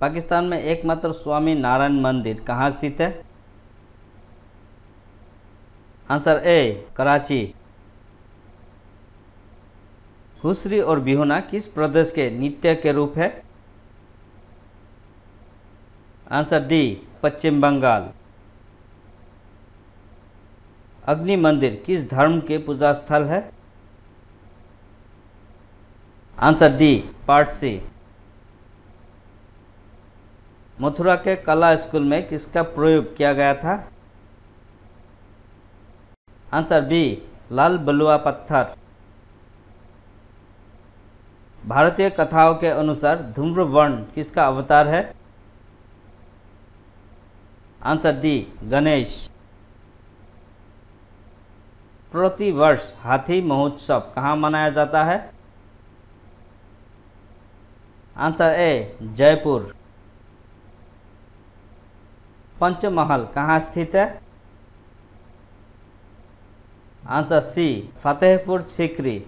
पाकिस्तान में एकमात्र स्वामी नारायण मंदिर कहाँ स्थित है आंसर ए कराची हुसरी और बिहुना किस प्रदेश के नृत्य के रूप है आंसर डी पश्चिम बंगाल अग्नि मंदिर किस धर्म के पूजा स्थल है answer D part C Mathura के कला स्कूल में किसका प्रयोग किया गया था आंसर बी लाल बलुआ पत्थर भारतीय कथाओं के अनुसार धूम्रवर्ण किसका अवतार है आंसर डी गणेश प्रतिवर्ष हाथी महोत्सव कहाँ मनाया जाता है आंसर ए जयपुर पंचमहल कहाँ स्थित है answer C Fatehpur Sikri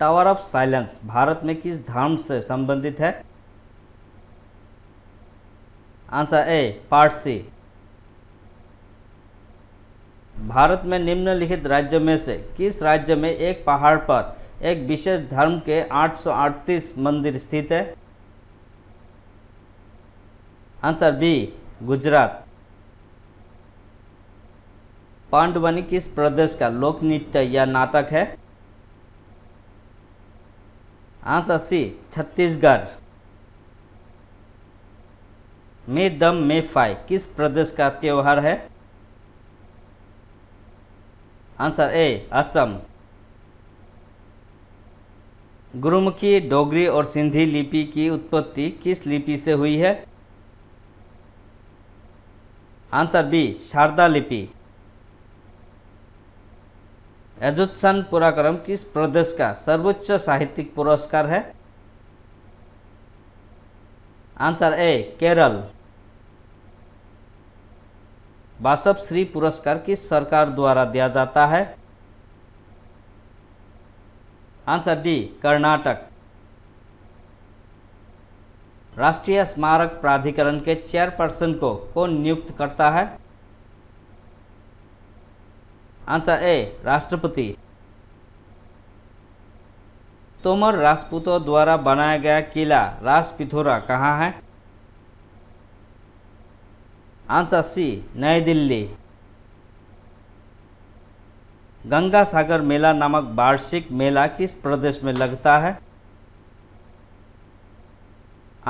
tower of silence Bharat में किस धर्म से संबंधित है answer A part C Bharat में निम्नलिखित राज्य में से किस राज्य में एक पहाड़ पर एक विशेष धर्म के 838 मंदिर स्थित है आंसर बी गुजरात पांडवनी किस प्रदेश का लोक नृत्य या नाटक है आंसर सी छत्तीसगढ़ मे दम मे फाई किस प्रदेश का त्यौहार है आंसर ए असम गुरुमुखी डोगरी और सिंधी लिपि की उत्पत्ति किस लिपि से हुई है आंसर बी शारदा लिपि एजुत्सन पुराक्रम किस प्रदेश का सर्वोच्च साहित्यिक पुरस्कार है आंसर ए केरल बासप श्री पुरस्कार किस सरकार द्वारा दिया जाता है आंसर डी कर्नाटक राष्ट्रीय स्मारक प्राधिकरण के चेयरपर्सन को कौन नियुक्त करता है आंसर ए राष्ट्रपति तोमर राजपूतों द्वारा बनाया गया किला राजपिथोरा कहाँ है आंसर सी नई दिल्ली गंगा सागर मेला नामक वार्षिक मेला किस प्रदेश में लगता है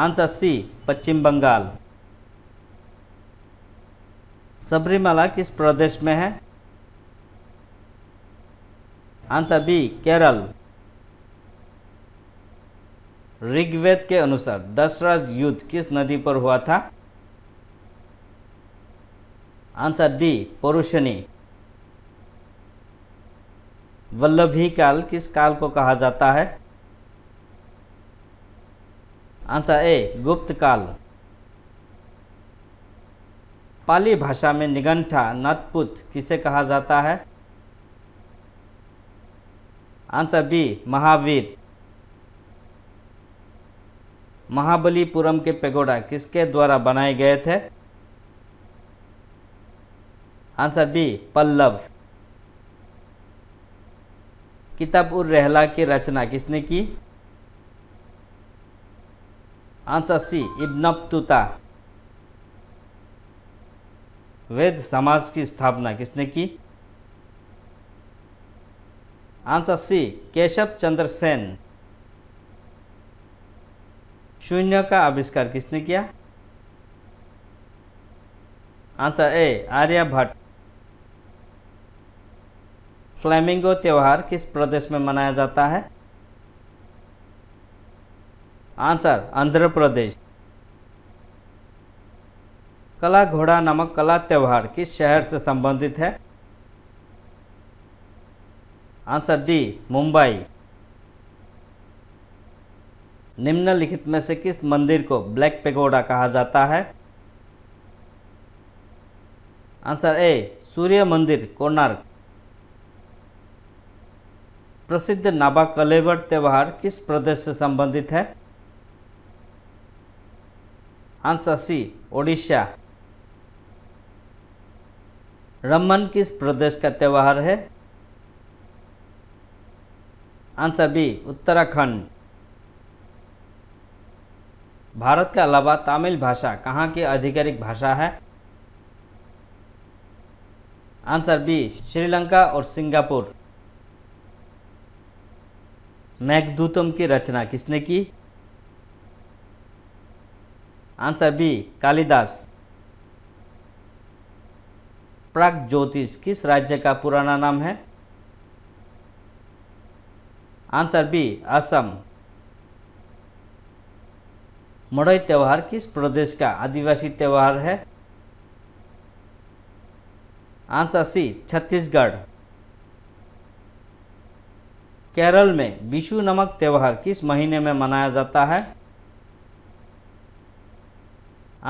आंसर सी पश्चिम बंगाल सबरीमाला किस प्रदेश में है आंसर बी केरल ऋग्वेद के अनुसार दशरथ युद्ध किस नदी पर हुआ था आंसर डी पौरुषणी वल्लभी काल किस काल को कहा जाता है आंसर ए गुप्त काल पाली भाषा में निगंठा नतपुत किसे कहा जाता है आंसर बी महावीर महाबलीपुरम के पेगोडा किसके द्वारा बनाए गए थे आंसर बी पल्लव किताब उर रहला की रचना किसने की आंसर सी इब्न वेद समाज की स्थापना किसने की आंसर सी केशव चंद्र सेन शून्य का आविष्कार किसने किया आंसर ए आर्यभट्ट फ्लैमिंगो त्यौहार किस प्रदेश में मनाया जाता है आंसर आंध्र प्रदेश कला घोड़ा नामक कला त्यौहार किस शहर से संबंधित है आंसर डी मुंबई निम्नलिखित में से किस मंदिर को ब्लैक पेगोडा कहा जाता है आंसर ए सूर्य मंदिर कोणार्क प्रसिद्ध नाबा कलेवर त्यौहार किस प्रदेश से संबंधित है आंसर सी ओडिशा रमन किस प्रदेश का त्यौहार है आंसर बी उत्तराखंड भारत के अलावा तमिल भाषा कहाँ की आधिकारिक भाषा है आंसर बी श्रीलंका और सिंगापुर मैगदूतम की रचना किसने की आंसर बी कालिदास प्राग ज्योतिष किस राज्य का पुराना नाम है आंसर बी असम मड़ई त्यौहार किस प्रदेश का आदिवासी त्यौहार है आंसर सी छत्तीसगढ़ केरल में विशु नमक त्यौहार किस महीने में मनाया जाता है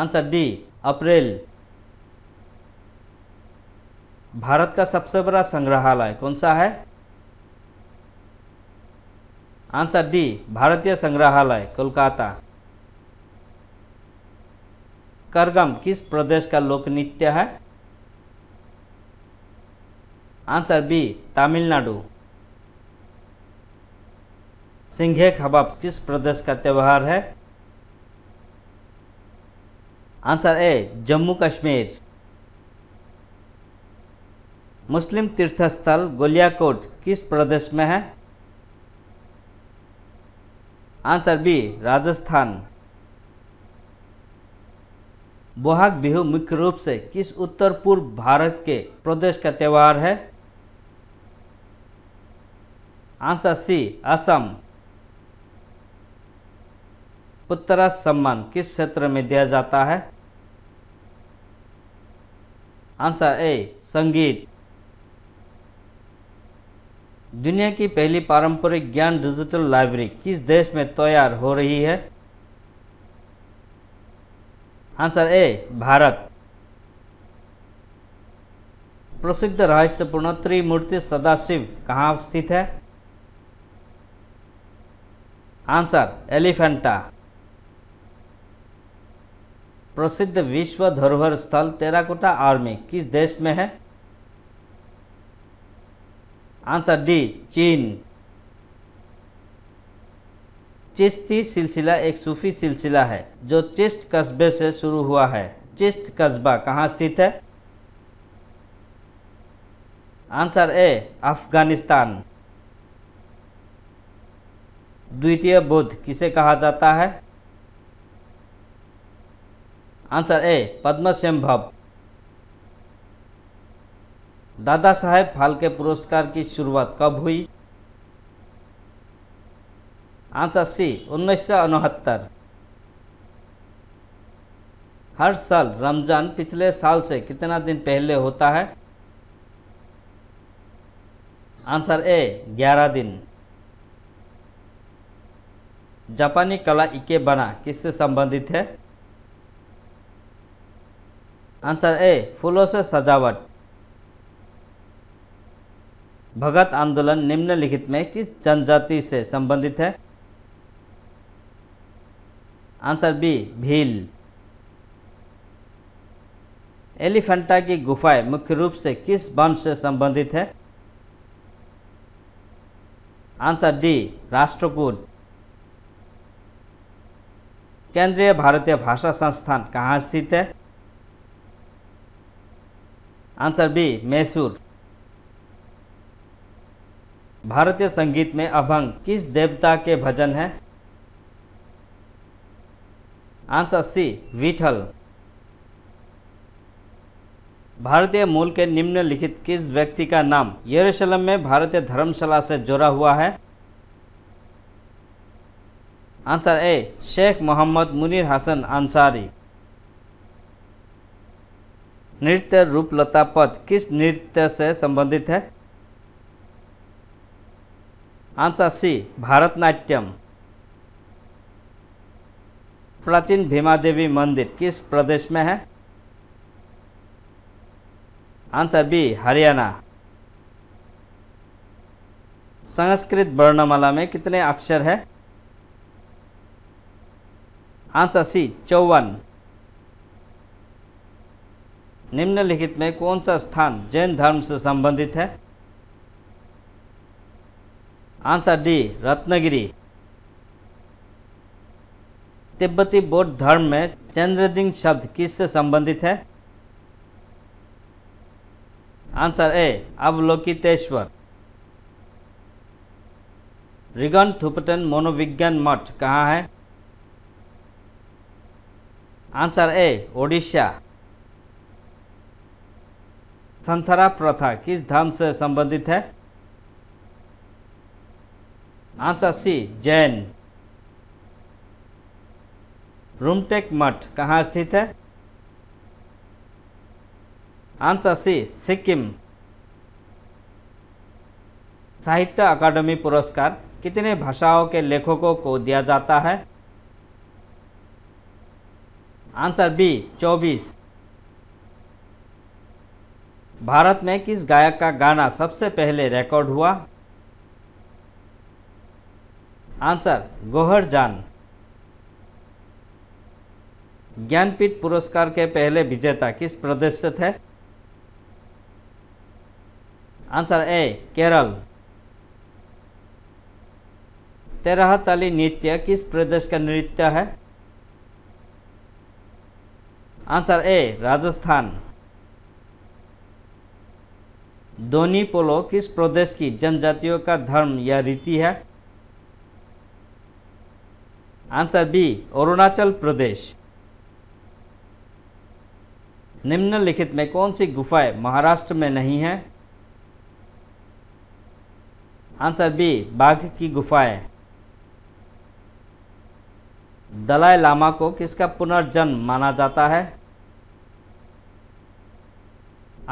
आंसर डी अप्रैल भारत का सबसे बड़ा संग्रहालय कौन सा है आंसर डी भारतीय संग्रहालय कोलकाता करगम किस प्रदेश का लोक नृत्य है आंसर बी तमिलनाडु सिंघे खबाब किस प्रदेश का त्यौहार है आंसर ए जम्मू कश्मीर मुस्लिम तीर्थस्थल गोलियाकोट किस प्रदेश में है आंसर बी राजस्थान बोहाग बिहू मुख्य रूप से किस उत्तर पूर्व भारत के प्रदेश का त्यौहार है आंसर सी असम पुत्र सम्मान किस क्षेत्र में दिया जाता है आंसर ए संगीत दुनिया की पहली पारंपरिक ज्ञान डिजिटल लाइब्रेरी किस देश में तैयार हो रही है आंसर ए भारत प्रसिद्ध रहस्यपूर्ण त्रिमूर्ति सदाशिव कहाँ स्थित है आंसर एलिफेंटा प्रसिद्ध विश्व धरोहर स्थल तेराकोटा आर्मी किस देश में है आंसर डी चीन चिश्ती सिलसिला एक सूफी सिलसिला है जो चिस्ट कस्बे से शुरू हुआ है चिस्ट कस्बा कहाँ स्थित है आंसर ए अफगानिस्तान द्वितीय बुद्ध किसे कहा जाता है आंसर ए पद्मशंभव दादा साहेब फालके पुरस्कार की शुरुआत कब हुई आंसर सी उन्नीस हर साल रमजान पिछले साल से कितना दिन पहले होता है आंसर ए 11 दिन जापानी कला इके बना किससे संबंधित है आंसर ए फूलों से सजावट भगत आंदोलन निम्नलिखित में किस जनजाति से संबंधित है आंसर बी भील एलिफेंटा की गुफाएं मुख्य रूप से किस वंश से संबंधित है आंसर डी राष्ट्रकूट केंद्रीय भारतीय भाषा संस्थान कहाँ स्थित है आंसर बी मैसूर भारतीय संगीत में अभंग किस देवता के भजन है आंसर सी विठल भारतीय मूल के निम्नलिखित किस व्यक्ति का नाम यरूशलेम में भारतीय धर्मशाला से जुड़ा हुआ है आंसर ए शेख मोहम्मद मुनीर हसन अंसारी नृत्य रूपलता पद किस नृत्य से संबंधित है आंसर सी भारतनाट्यम प्राचीन भीमा देवी मंदिर किस प्रदेश में है आंसर बी हरियाणा संस्कृत वर्णमाला में कितने अक्षर है आंसर सी चौवन निम्नलिखित में कौन सा स्थान जैन धर्म से संबंधित है आंसर डी रत्नगिरी तिब्बती बौद्ध धर्म में चंद्रजिंग शब्द किससे संबंधित है आंसर ए अवलोकितेश्वर रिगन थुपटन मनोविज्ञान मठ कहाँ है आंसर ए ओडिशा संथरा प्रथा किस धर्म से संबंधित है आंसर सी जैन रूमटेक मठ कहाँ स्थित है आंसर सी सिक्किम साहित्य अकादमी पुरस्कार कितने भाषाओं के लेखकों को दिया जाता है आंसर बी चौबीस भारत में किस गायक का गाना सबसे पहले रिकॉर्ड हुआ आंसर गोहर जान ज्ञानपीठ पुरस्कार के पहले विजेता किस प्रदेश से थे आंसर ए केरल तेरह ताली नृत्य किस प्रदेश का नृत्य है आंसर ए राजस्थान दोनी पोलो किस प्रदेश की जनजातियों का धर्म या रीति है आंसर बी अरुणाचल प्रदेश निम्नलिखित में कौन सी गुफाएं महाराष्ट्र में नहीं है आंसर बी बाघ की गुफाएं दलाई लामा को किसका पुनर्जन्म माना जाता है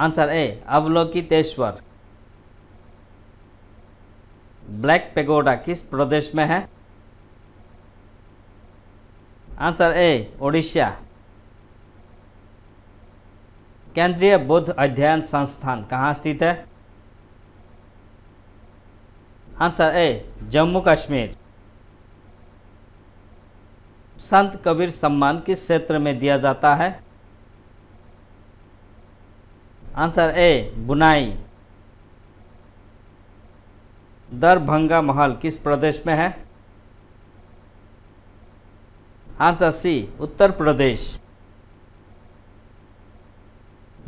answer A Avalokiteshvara black pagoda किस प्रदेश में है आंसर ए ओडिशा केंद्रीय बौद्ध अध्ययन संस्थान कहाँ स्थित है आंसर ए जम्मू कश्मीर संत कबीर सम्मान किस क्षेत्र में दिया जाता है आंसर ए बुनाई दरभंगा महल किस प्रदेश में है आंसर सी उत्तर प्रदेश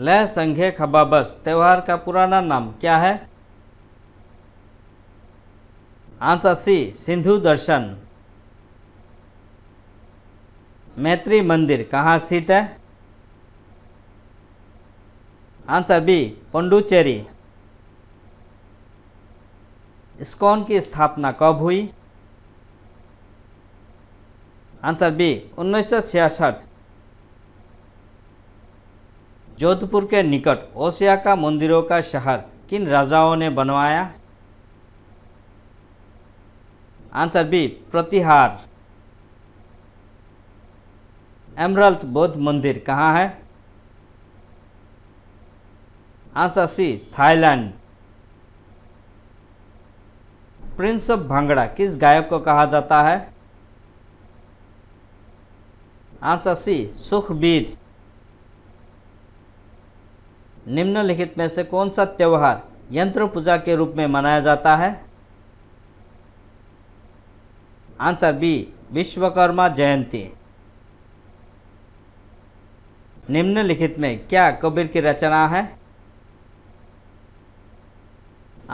लह संघे खबाबस त्यौहार का पुराना नाम क्या है आंसर सी सिंधु दर्शन मैत्री मंदिर कहाँ स्थित है आंसर बी पंडुचेरी स्कॉन की स्थापना कब हुई आंसर बी उन्नीस जोधपुर के निकट ओसिया का मंदिरों का शहर किन राजाओं ने बनवाया आंसर बी प्रतिहार एमरल्थ बौद्ध मंदिर कहाँ है answer C Thailand prince of Bhangra किस गायक को कहा जाता है आंसर सी सुखबीर निम्नलिखित में से कौन सा त्यौहार यंत्र पूजा के रूप में मनाया जाता है आंसर बी विश्वकर्मा जयंती निम्नलिखित में क्या कबीर की रचना है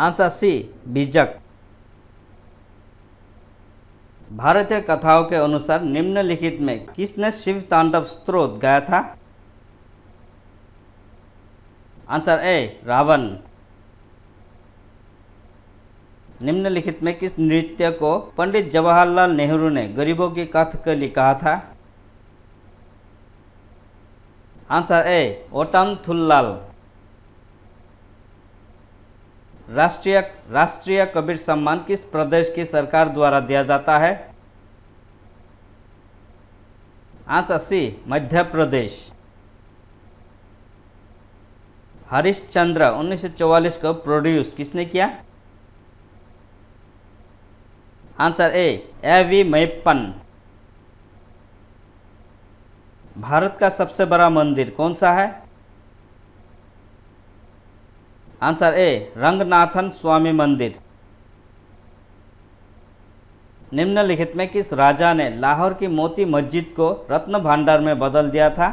आंसर सी बीजक भारतीय कथाओं के अनुसार निम्नलिखित में किसने शिव तांडव स्त्रोत गाया था आंसर ए रावण निम्नलिखित में किस नृत्य को पंडित जवाहरलाल नेहरू ने गरीबों की कथकली कहा था आंसर ए ओटम थुल्लाल राष्ट्रीय राष्ट्रीय कबीर सम्मान किस प्रदेश की सरकार द्वारा दिया जाता है आंसर सी मध्य प्रदेश हरिश्चंद्र 1944 को प्रोड्यूस किसने किया answer A A V Meiyappan Bharat का सबसे बड़ा मंदिर कौन सा है आंसर ए रंगनाथन स्वामी मंदिर निम्नलिखित में किस राजा ने लाहौर की मोती मस्जिद को रत्न भंडार में बदल दिया था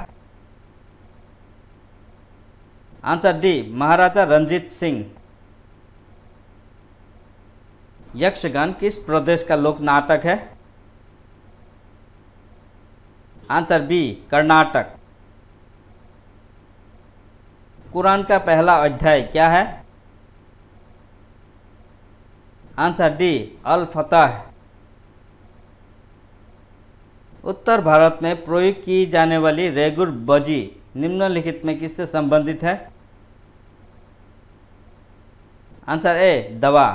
आंसर डी महाराजा रंजीत सिंह यक्षगान किस प्रदेश का लोक नाटक है आंसर बी कर्नाटक कुरान का पहला अध्याय क्या है आंसर डी अल फतह उत्तर भारत में प्रयोग की जाने वाली रेगुर बजी निम्नलिखित में किससे संबंधित है आंसर ए दवा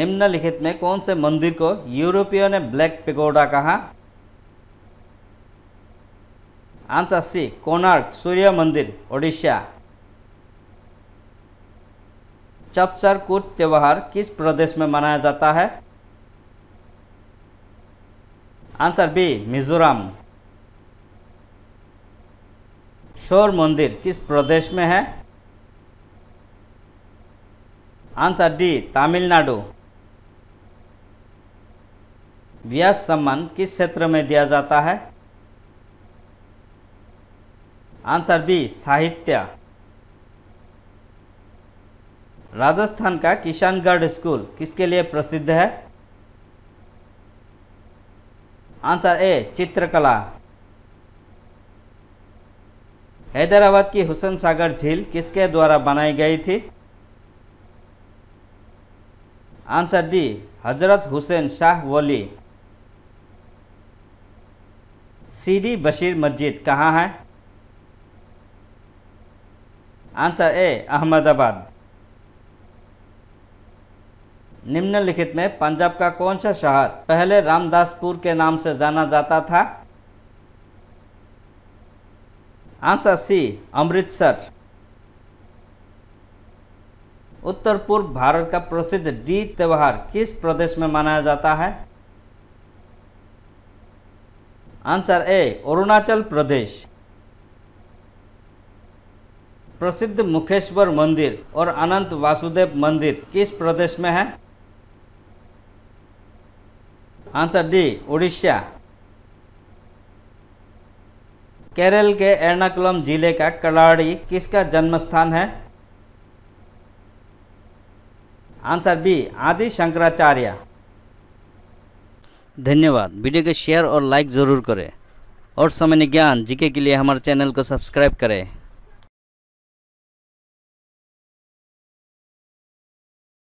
निम्नलिखित में कौन से मंदिर को यूरोपियों ने ब्लैक पिकोड़ा कहा आंसर सी कोणार्क सूर्य मंदिर ओडिशा चपचर कूट त्यौहार किस प्रदेश में मनाया जाता है आंसर बी मिजोरम शोर मंदिर किस प्रदेश में है आंसर डी तमिलनाडु व्यास सम्मान किस क्षेत्र में दिया जाता है आंसर बी साहित्य राजस्थान का किशनगढ़ स्कूल किसके लिए प्रसिद्ध है आंसर ए चित्रकला हैदराबाद की हुसैन सागर झील किसके द्वारा बनाई गई थी आंसर डी हजरत हुसैन शाह वली सीडी बशीर मस्जिद कहाँ है आंसर ए अहमदाबाद निम्नलिखित में पंजाब का कौन सा शहर पहले रामदासपुर के नाम से जाना जाता था आंसर सी अमृतसर उत्तर पूर्व भारत का प्रसिद्ध डी त्यौहार किस प्रदेश में मनाया जाता है आंसर ए अरुणाचल प्रदेश प्रसिद्ध मुखेश्वर मंदिर और अनंत वासुदेव मंदिर किस प्रदेश में है आंसर डी उड़ीसा केरल के एर्नाकुलम जिले का कलाड़ी किसका जन्म स्थान है आंसर बी आदि शंकराचार्य धन्यवाद वीडियो के शेयर और लाइक ज़रूर करें और समय ज्ञान जीके के लिए हमारे चैनल को सब्सक्राइब करें